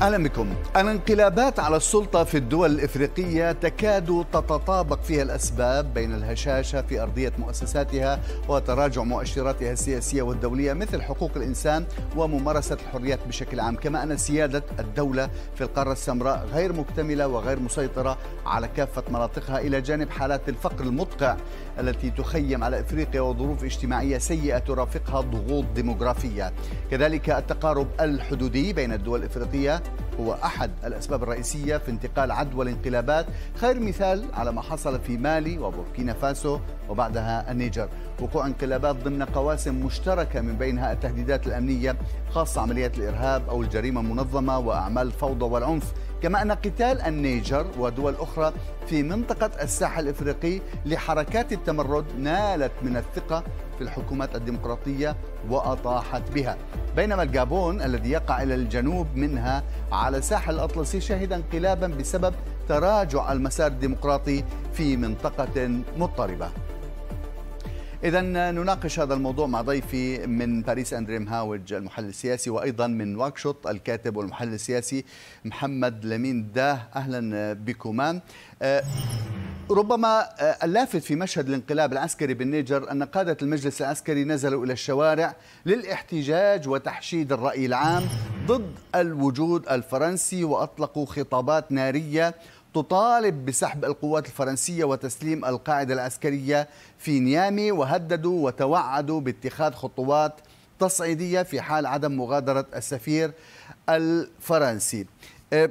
اهلا بكم الانقلابات على السلطه في الدول الافريقيه تكاد تتطابق فيها الاسباب بين الهشاشه في ارضيه مؤسساتها وتراجع مؤشراتها السياسيه والدوليه مثل حقوق الانسان وممارسه الحريات بشكل عام كما ان سياده الدوله في القاره السمراء غير مكتمله وغير مسيطره على كافه مناطقها الى جانب حالات الفقر المدقع التي تخيم على افريقيا وظروف اجتماعيه سيئه ترافقها ضغوط ديموغرافيه كذلك التقارب الحدودي بين الدول الافريقيه هو أحد الأسباب الرئيسية في انتقال عدوى الانقلابات خير مثال على ما حصل في مالي وبوركينا فاسو وبعدها النيجر وقوع انقلابات ضمن قواسم مشتركة من بينها التهديدات الأمنية خاصة عمليات الإرهاب أو الجريمة المنظمة وأعمال الفوضى والعنف كما أن قتال النيجر ودول أخرى في منطقة الساحل الإفريقي لحركات التمرد نالت من الثقة في الحكومات الديمقراطية وأطاحت بها بينما الجابون الذي يقع إلى الجنوب منها على ساحل الأطلسي شهد انقلابا بسبب تراجع المسار الديمقراطي في منطقة مضطربة إذا نناقش هذا الموضوع مع ضيفي من باريس أندريم هاوج المحلل السياسي وأيضا من واكشوط الكاتب والمحلل السياسي محمد لمين داه أهلا بكما أه، ربما أه، اللافت في مشهد الانقلاب العسكري بالنيجر أن قادة المجلس العسكري نزلوا إلى الشوارع للاحتجاج وتحشيد الرأي العام ضد الوجود الفرنسي وأطلقوا خطابات نارية تطالب بسحب القوات الفرنسية وتسليم القاعدة العسكرية في نيامي وهددوا وتوعدوا باتخاذ خطوات تصعيدية في حال عدم مغادرة السفير الفرنسي أه،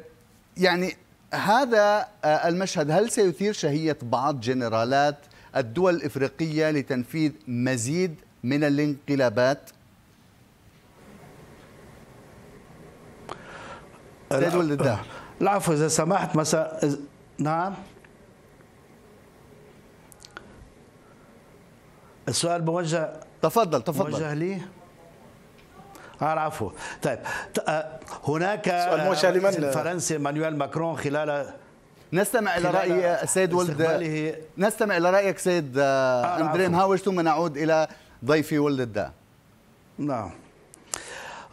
يعني هذا أه، المشهد هل سيثير شهية بعض جنرالات الدول الإفريقية لتنفيذ مزيد من الانقلابات؟ سيد ولد الدهر العفو إذا سمحت مساء نعم السؤال موجه تفضل تفضل موجه لي آه العفو طيب آه، هناك سؤال موجه لمن الفرنسي مانويل ماكرون خلال نستمع الى راي السيد ولد نستمع الى رايك سيد اندريم آه، آه، هاوش ثم نعود الى ضيفي ولد الداء نعم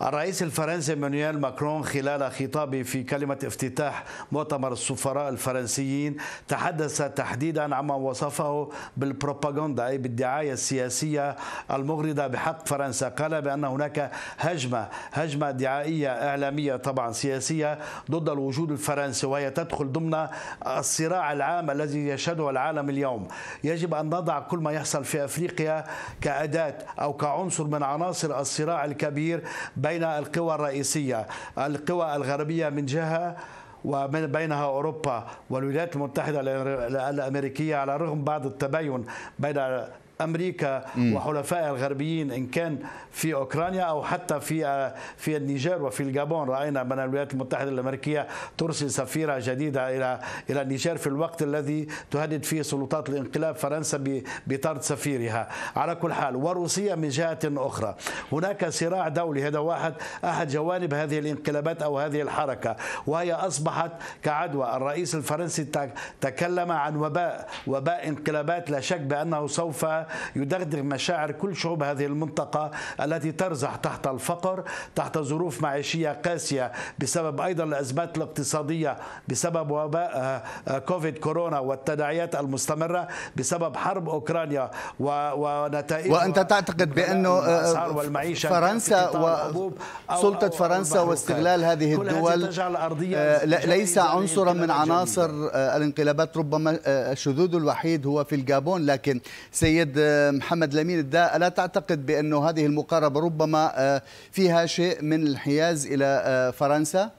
الرئيس الفرنسي مانويل ماكرون خلال خطابه في كلمة افتتاح مؤتمر السفراء الفرنسيين تحدث تحديدا عما وصفه بالبروباغندا أي بالدعاية السياسية المغرضة بحق فرنسا قال بأن هناك هجمة هجمة دعائية إعلامية طبعا سياسية ضد الوجود الفرنسي وهي تدخل ضمن الصراع العام الذي يشهده العالم اليوم يجب أن نضع كل ما يحصل في أفريقيا كأداة أو كعنصر من عناصر الصراع الكبير بين القوى الرئيسية القوى الغربية من جهة ومن بينها اوروبا والولايات المتحده الامريكيه على الرغم بعض التباين بين امريكا وحلفائها الغربيين ان كان في اوكرانيا او حتى في آه، في النيجر وفي الجابون راينا من الولايات المتحده الامريكيه ترسل سفيره جديده الى الى النيجر في الوقت الذي تهدد فيه سلطات الانقلاب فرنسا بطرد سفيرها على كل حال وروسيا من جهه اخرى هناك صراع دولي هذا واحد احد جوانب هذه الانقلابات او هذه الحركه وهي اصبحت كعدوى الرئيس الفرنسي تكلم عن وباء وباء انقلابات لا شك بانه سوف يدغدغ مشاعر كل شعوب هذه المنطقة التي ترزح تحت الفقر تحت ظروف معيشية قاسية بسبب أيضا الأزمات الاقتصادية بسبب وباء آه، آه، كوفيد كورونا والتداعيات المستمرة بسبب حرب أوكرانيا ونتائج وأنت تعتقد بأنه آه، فرنسا وسلطة فرنسا واستغلال هذه الدول ليس عنصرا من عناصر الانقلابات ربما الشذوذ الوحيد هو في الجابون لكن سيد السيد آه، محمد لمين الداء ألا تعتقد بأنه هذه المقاربة ربما آه، فيها شيء من الحياز إلى آه، فرنسا؟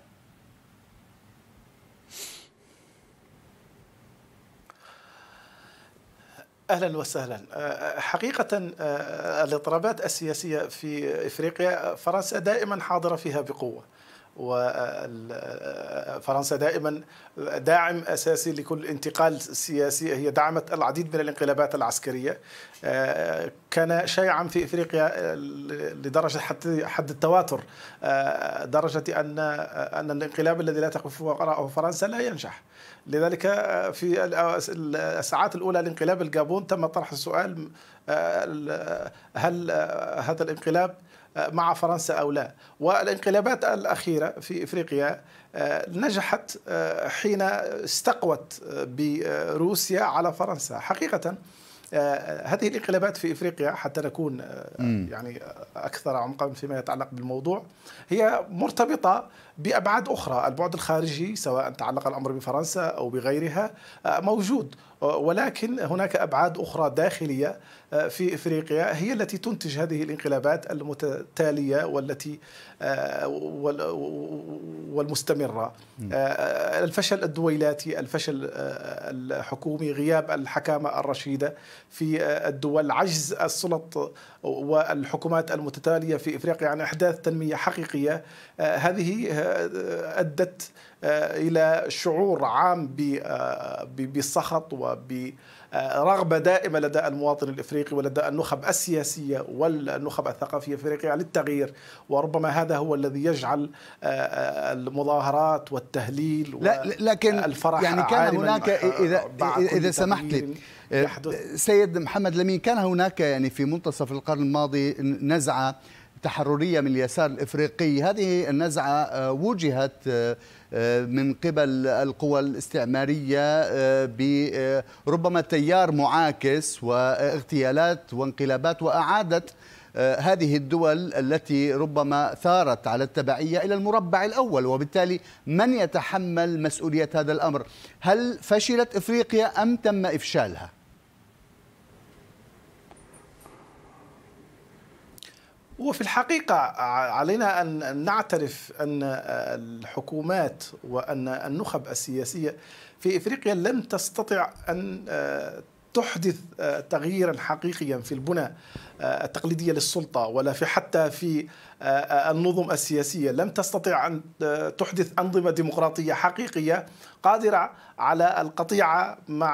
اهلا وسهلا حقيقه الاضطرابات السياسيه في افريقيا فرنسا دائما حاضره فيها بقوه وفرنسا دائما داعم اساسي لكل انتقال سياسي هي دعمت العديد من الانقلابات العسكريه آه، كان شيعا في افريقيا آه، لدرجه حد التواتر آه، درجه ان ان الانقلاب الذي لا تقف وراءه فرنسا لا ينجح لذلك في الساعات الاولى لانقلاب الجابون تم طرح السؤال هل هذا الانقلاب مع فرنسا أو لا والانقلابات الأخيرة في إفريقيا آه، نجحت آه، حين استقوت آه، بروسيا على فرنسا حقيقة هذه الانقلابات في افريقيا حتى نكون يعني اكثر عمقا فيما يتعلق بالموضوع هي مرتبطه بأبعاد أخرى البعد الخارجي سواء تعلق الأمر بفرنسا أو بغيرها آه، موجود آه، ولكن هناك أبعاد أخرى داخلية آه، في إفريقيا هي التي تنتج هذه الانقلابات المتتالية والتي والمستمرة الفشل الدويلاتي الفشل الحكومي غياب الحكامة الرشيدة في الدول عجز السلطة والحكومات المتتالية في إفريقيا عن إحداث تنمية حقيقية آه، هذه آه، أدت آه، إلى شعور عام بالسخط وب رغبة دائمة لدى المواطن الإفريقي ولدى النخب السياسية والنخب الثقافية في إفريقيا للتغيير وربما هذا هو الذي يجعل آه، آه، المظاهرات والتهليل لا لكن الفرح يعني كان هناك إذا, آه، إذا سمحت لي سيد محمد لمين كان هناك يعني في منتصف القرن الماضي نزعة التحررية من اليسار الإفريقي هذه النزعة آه، وجهت آه، آه، من قبل القوى الاستعمارية بربما تيار معاكس واغتيالات وانقلابات وأعادت هذه الدول التي ربما ثارت على التبعية إلى المربع الأول وبالتالي من يتحمل مسؤولية هذا الأمر هل فشلت إفريقيا أم تم إفشالها؟ وفي الحقيقة علينا أن نعترف أن آه، الحكومات وأن النخب السياسية في إفريقيا لم تستطع أن آه، تحدث آه، تغييرا حقيقيا في البنى آه، التقليديه للسلطه ولا في حتى في آه، النظم السياسيه لم تستطع ان تحدث انظمه ديمقراطيه حقيقيه قادره على القطيعه مع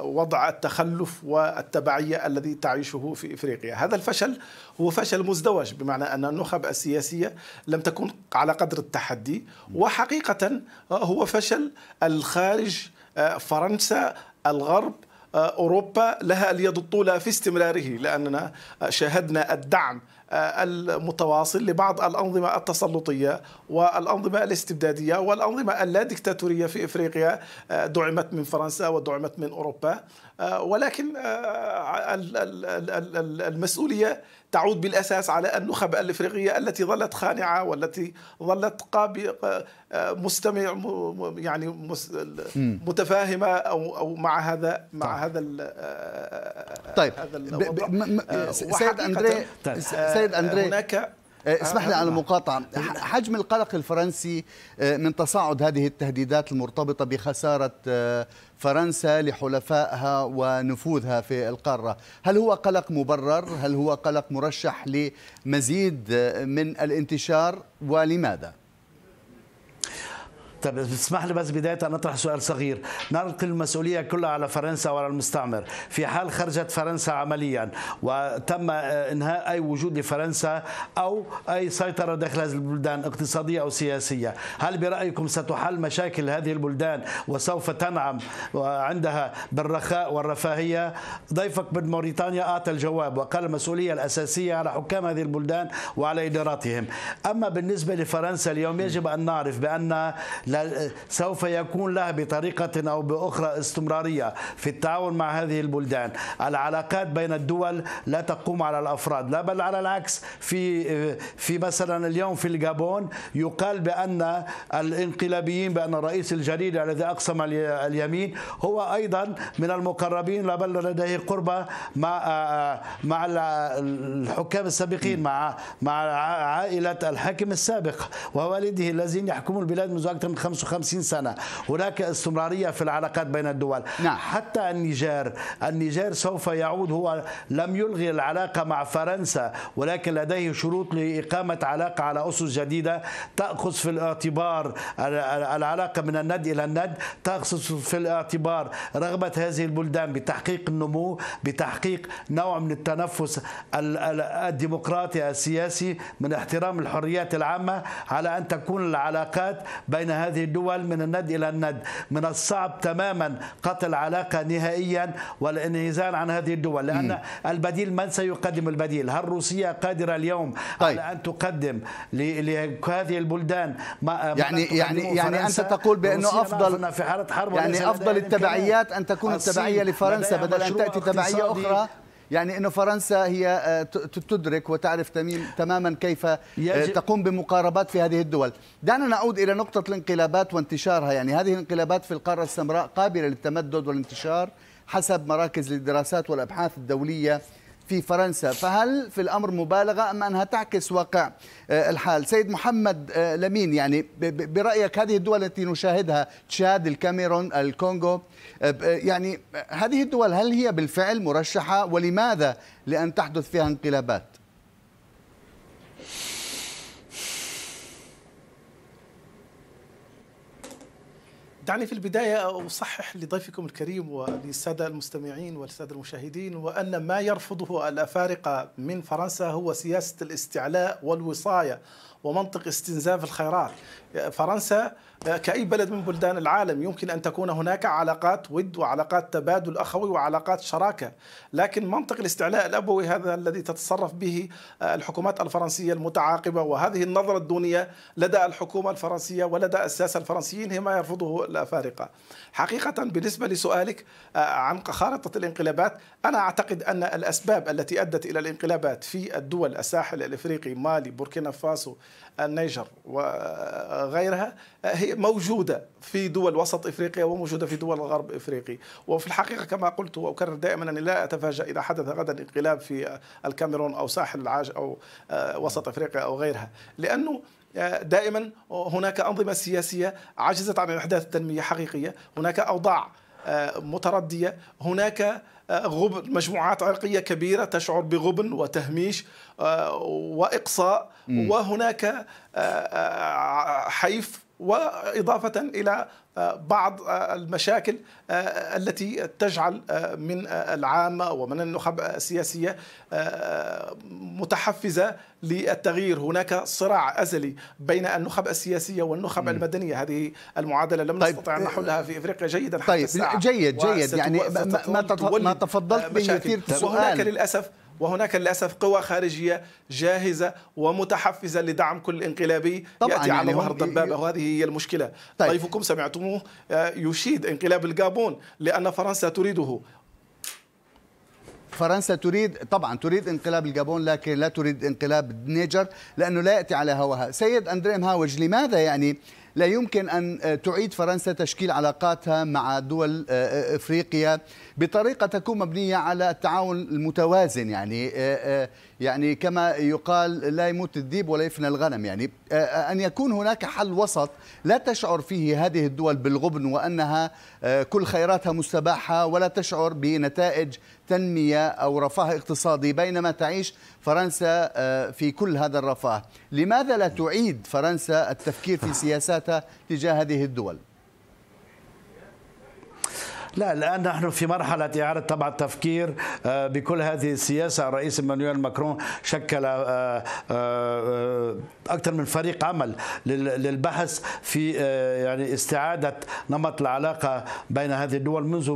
وضع التخلف والتبعيه الذي تعيشه في افريقيا، هذا الفشل هو فشل مزدوج بمعنى ان النخب السياسيه لم تكن على قدر التحدي وحقيقه هو فشل الخارج فرنسا الغرب آه، اوروبا لها اليد الطولى في استمراره لاننا شاهدنا الدعم آه، المتواصل لبعض الأنظمة التسلطية والأنظمة الاستبدادية والأنظمة اللاديكتاتورية في إفريقيا آه، دعمت من فرنسا ودعمت من أوروبا ولكن المسؤولية تعود بالاساس على النخب الافريقيه التي ظلت خانعه والتي ظلت آه، مستمع يعني متفاهمه او او مع هذا مع طيب. هذا طيب آه، هذا الوضع. آه، سيد اندري طيب. سيد اندري هناك آه، اسمح لي على المقاطعة آه، آه، حجم القلق الفرنسي من تصاعد هذه التهديدات المرتبطة بخسارة فرنسا لحلفائها ونفوذها في القارة هل هو قلق مبرر؟ هل هو قلق مرشح لمزيد من الانتشار ولماذا؟ طب اسمح لي بس بداية أن أطرح سؤال صغير نلقي المسؤولية كلها على فرنسا وعلى المستعمر في حال خرجت فرنسا عمليا وتم إنهاء أي وجود لفرنسا أو أي سيطرة داخل هذه البلدان اقتصادية أو سياسية هل برأيكم ستحل مشاكل هذه البلدان وسوف تنعم عندها بالرخاء والرفاهية ضيفك من موريتانيا أعطى الجواب وقال المسؤولية الأساسية على حكام هذه البلدان وعلى إداراتهم أما بالنسبة لفرنسا اليوم يجب أن نعرف بأن سوف يكون لها بطريقة أو بأخرى استمرارية في التعاون مع هذه البلدان العلاقات بين الدول لا تقوم على الأفراد لا بل على العكس في, في مثلا اليوم في الجابون يقال بأن الانقلابيين بأن الرئيس الجديد الذي أقسم اليمين هو أيضا من المقربين لا بل لديه قربة مع مع الحكام السابقين مع مع عائلة الحاكم السابق ووالده الذين يحكمون البلاد منذ أكثر من 55 سنة هناك استمرارية في العلاقات بين الدول نعم. حتى النيجر النيجر سوف يعود هو لم يلغي العلاقة مع فرنسا ولكن لديه شروط لإقامة علاقة على أسس جديدة تأخذ في الاعتبار العلاقة من الند إلى الند تأخذ في الاعتبار رغبة هذه البلدان بتحقيق النمو بتحقيق نوع من التنفس الديمقراطي السياسي من احترام الحريات العامة على أن تكون العلاقات بين هذه هذه الدول من الند إلى الند من الصعب تماما قطع العلاقة نهائيا والانعزال عن هذه الدول لأن م. البديل من سيقدم البديل هل روسيا قادرة اليوم طيب. على أن تقدم لهذه البلدان ما يعني-, يعني يعني يعني أنت تقول بأنه أفضل في حالة حرب يعني أفضل التبعيات أن تكون التبعية لفرنسا بدل أن تأتي تبعية أخرى يعني أن فرنسا هي آه، تدرك وتعرف تماما كيف آه، تقوم بمقاربات في هذه الدول دعنا نعود إلى نقطة الانقلابات وانتشارها يعني هذه الانقلابات في القارة السمراء قابلة للتمدد والانتشار حسب مراكز الدراسات والأبحاث الدولية في فرنسا فهل في الأمر مبالغة أم أنها تعكس واقع آه، الحال سيد محمد آه، لمين يعني برأيك هذه الدول التي نشاهدها تشاد الكاميرون الكونغو آه، يعني هذه الدول هل هي بالفعل مرشحة ولماذا لأن تحدث فيها انقلابات دعني في البداية أصحح لضيفكم الكريم وللسادة المستمعين والسادة المشاهدين وأن ما يرفضه الأفارقة من فرنسا هو سياسة الاستعلاء والوصاية ومنطق استنزاف الخيرات فرنسا كأي بلد من بلدان العالم يمكن أن تكون هناك علاقات ود وعلاقات تبادل أخوي وعلاقات شراكة لكن منطق الاستعلاء الأبوي هذا الذي تتصرف به الحكومات الفرنسية المتعاقبة وهذه النظرة الدونية لدى الحكومة الفرنسية ولدى الساسة الفرنسيين هي ما يرفضه فارقة حقيقة بالنسبة لسؤالك آه، عن خارطة الانقلابات أنا أعتقد أن الأسباب التي أدت إلى الانقلابات في الدول الساحل الإفريقي مالي بوركينا فاسو النيجر وغيرها آه، هي موجودة في دول وسط إفريقيا وموجودة في دول غرب إفريقي وفي الحقيقة كما قلت وأكرر دائما أني لا أتفاجأ إذا حدث غدا انقلاب في الكاميرون أو ساحل العاج أو آه، وسط إفريقيا أو غيرها لأنه آه، دائما هناك أنظمة سياسية عجزت عن إحداث تنمية حقيقية هناك أوضاع آه، متردية هناك آه، غبن مجموعات عرقية كبيرة تشعر بغبن وتهميش وإقصاء وهناك حيف واضافه الى آه، بعض آه، المشاكل آه، التي تجعل من العامه ومن النخب السياسيه متحفزه للتغيير هناك صراع ازلي بين النخب السياسيه والنخب م. المدنيه هذه المعادله لم طيب. نستطع ان نحلها في افريقيا جيدا طيب حتى الساعة. جيد جيد يعني ما تفضلت به يثير سؤال وهناك للاسف وهناك للاسف قوى خارجيه جاهزه ومتحفزه لدعم كل انقلابي طبعا ياتي يعني على ظهر الدبابه وهذه هي المشكله طيب. ضيفكم سمعتموه آه، يشيد انقلاب الجابون لان فرنسا تريده فرنسا تريد طبعا تريد انقلاب الجابون لكن لا تريد انقلاب النيجر لانه لا ياتي على هواها سيد اندريم هاوج لماذا يعني لا يمكن أن آه، تعيد فرنسا تشكيل علاقاتها مع دول آه، آه، إفريقيا بطريقة تكون مبنية على التعاون المتوازن يعني يعني كما يقال لا يموت الذيب ولا يفنى الغنم يعني أن يكون هناك حل وسط لا تشعر فيه هذه الدول بالغبن وأنها كل خيراتها مستباحة ولا تشعر بنتائج تنمية أو رفاه اقتصادي بينما تعيش فرنسا آه، في كل هذا الرفاه لماذا لا تعيد فرنسا التفكير في سياساتها تجاه هذه الدول لا الآن نحن في مرحلة إعادة طبع التفكير آه، بكل هذه السياسة الرئيس مانويل ماكرون شكل آه، آه، أكثر من فريق عمل للبحث في يعني استعادة نمط العلاقة بين هذه الدول منذ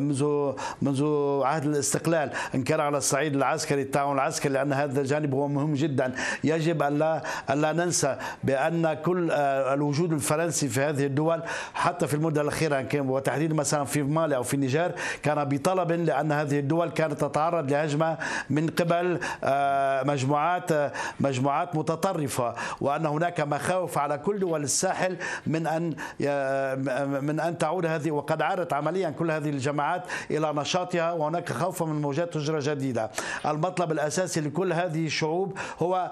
منذ منذ عهد الاستقلال إن كان على الصعيد العسكري التعاون العسكري لأن هذا الجانب هو مهم جدا يجب ألا ألا ننسى بأن كل الوجود الفرنسي في هذه الدول حتى في المدة الأخيرة يعني وتحديدا مثلا في مالي أو في النيجر كان بطلب لأن هذه الدول كانت تتعرض لهجمة من قبل آه، مجموعات آه، مجموعات متطرفة وأن هناك مخاوف على كل دول الساحل من أن آه، من أن تعود هذه وقد عادت عمليا كل هذه الجماعات إلى نشاطها وهناك خوف من موجات هجرة جديدة المطلب الأساسي لكل هذه الشعوب هو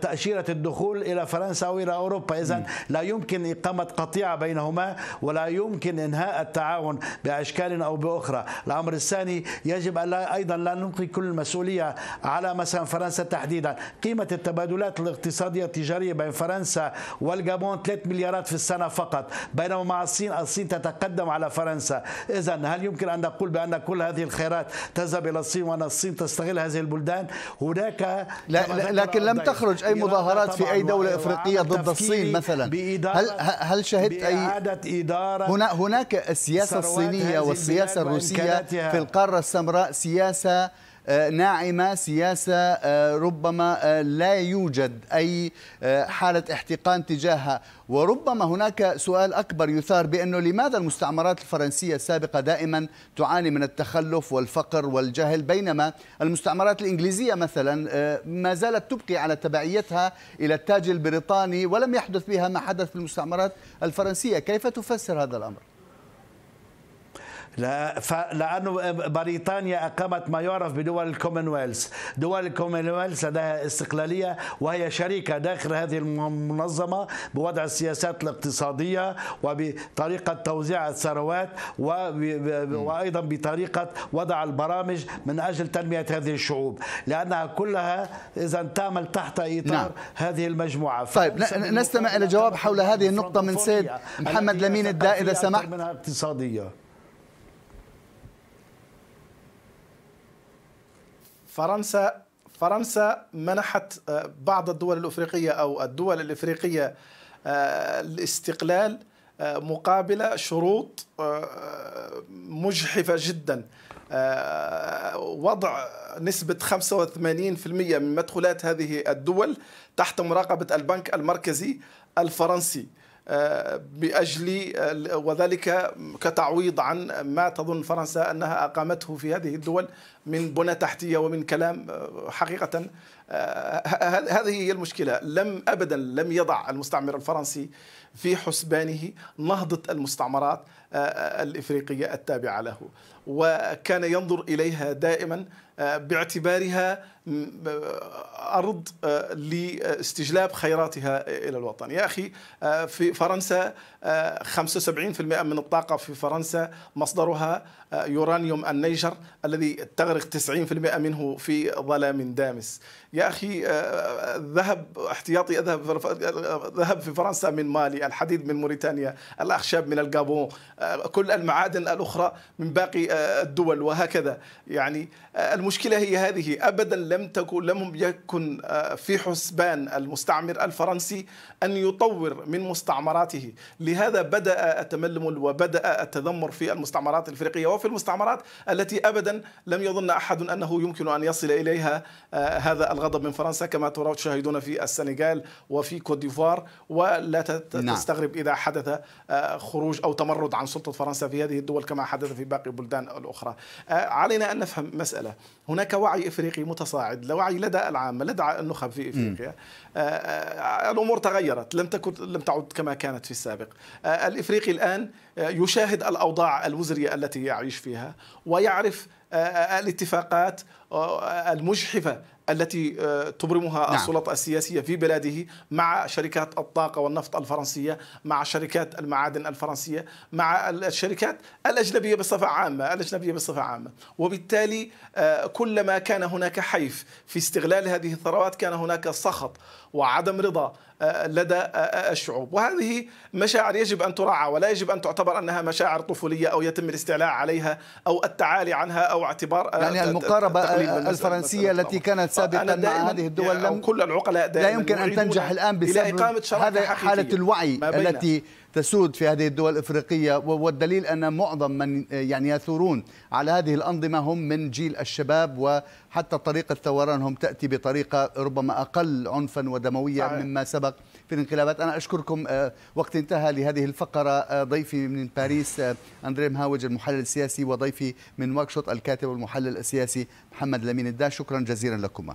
تأشيرة الدخول إلى فرنسا أو إلى أوروبا إذا لا يمكن إقامة قطيعة بينهما ولا يمكن إنهاء التعاون يتبعون بأشكال أو بأخرى الأمر الثاني يجب ان أيضا لا نلقي كل المسؤولية على مثلا فرنسا تحديدا قيمة التبادلات الاقتصادية التجارية بين فرنسا والجابون 3 مليارات في السنة فقط بينما مع الصين الصين تتقدم على فرنسا إذا هل يمكن أن نقول بأن كل هذه الخيرات تذهب إلى الصين وأن الصين تستغل هذه البلدان هناك لا لكن لم تخرج أي مظاهرات في أي دولة إفريقية ضد الصين مثلا هل هل شهدت أي إدارة هنا هناك السياسة السياسة الصينية والسياسة الروسية في القارة السمراء سياسة آه، ناعمة سياسة آه، ربما آه، لا يوجد أي حالة احتقان تجاهها وربما هناك سؤال أكبر يثار بأنه لماذا المستعمرات الفرنسية السابقة دائما تعاني من التخلف والفقر والجهل بينما المستعمرات الإنجليزية مثلا ما زالت تبقي على تبعيتها إلى التاج البريطاني ولم يحدث بها ما حدث في المستعمرات الفرنسية كيف تفسر هذا الأمر؟ لأن بريطانيا اقامت ما يعرف بدول الكومنولث، دول الكومنولث لديها استقلاليه وهي شريكه داخل هذه المنظمه بوضع السياسات الاقتصاديه وبطريقه توزيع الثروات وايضا بطريقه وضع البرامج من اجل تنميه هذه الشعوب، لانها كلها اذا تعمل تحت اطار نعم. هذه المجموعه. طيب نستمع الى جواب حول هذه النقطه من سيد محمد لمين الداء اذا سمحت. منها اقتصاديه. فرنسا فرنسا منحت آه، بعض الدول الافريقيه او الدول الافريقيه آه، الاستقلال آه، مقابل شروط مجحفه جدا وضع نسبة 85% من مدخولات هذه الدول تحت مراقبة البنك المركزي الفرنسي آه، باجل آه، وذلك كتعويض عن ما تظن فرنسا انها اقامته في هذه الدول من بنى تحتيه ومن كلام آه، حقيقه آه، هذه هي المشكلة لم أبدا لم يضع المستعمر الفرنسي في حسبانه نهضة المستعمرات آه، آه، الإفريقية التابعة له وكان ينظر إليها دائما باعتبارها أرض لاستجلاب خيراتها إلى الوطن يا أخي في فرنسا 75% من الطاقة في فرنسا مصدرها آه، يورانيوم النيجر الذي تغرق 90% منه في ظلام دامس يا أخي آه، آه، ذهب احتياطي أذهب ذهب في فرنسا من مالي الحديد من موريتانيا الأخشاب من الجابون كل المعادن الأخرى من باقي الدول وهكذا يعني المشكلة هي هذه أبدا لم تكن لم يكن في حسبان المستعمر الفرنسي أن يطور من مستعمراته ولهذا بدأ التململ وبدأ التذمر في المستعمرات الإفريقية وفي المستعمرات التي أبدا لم يظن أحد أنه يمكن أن يصل إليها آه، هذا الغضب من فرنسا كما ترى تشاهدون في السنغال وفي كوت ديفوار ولا نعم. تستغرب إذا حدث آه، خروج أو تمرد عن سلطة فرنسا في هذه الدول كما حدث في باقي البلدان الأخرى آه، علينا أن نفهم مسألة هناك وعي إفريقي متصاعد وعي لدى العامة لدى النخب في إفريقيا الأمور تغيرت لم تكن لم تعد كما كانت في السابق آه، الإفريقي الآن آه، يشاهد الأوضاع الوزرية التي يعيش فيها ويعرف آه، الاتفاقات المجحفة التي تبرمها نعم. السلطة السياسية في بلاده مع شركات الطاقة والنفط الفرنسية مع شركات المعادن الفرنسية مع الشركات الأجنبية بصفة عامة الأجنبية بصفة عامة وبالتالي كلما كان هناك حيف في استغلال هذه الثروات كان هناك سخط وعدم رضا لدى الشعوب وهذه مشاعر يجب أن تراعى ولا يجب أن تعتبر أنها مشاعر طفولية أو يتم الاستعلاء عليها أو التعالي عنها أو اعتبار يعني المقاربة الفرنسية التي كانت آه، سابقا مع هذه الدول يعني لم كل العقلاء لا يمكن أن تنجح الآن بسبب هذا حالة الوعي التي تسود في هذه الدول الافريقيه والدليل ان معظم من يعني يثورون على هذه الانظمه هم من جيل الشباب وحتى طريقه ثورانهم تاتي بطريقه ربما اقل عنفا ودمويه صحيح. مما سبق في الانقلابات انا اشكركم آه، وقت انتهى لهذه الفقره آه، ضيفي من باريس آه، اندري مهاوج المحلل السياسي وضيفي من واكشوط الكاتب والمحلل السياسي محمد لمين الداش شكرا جزيلا لكما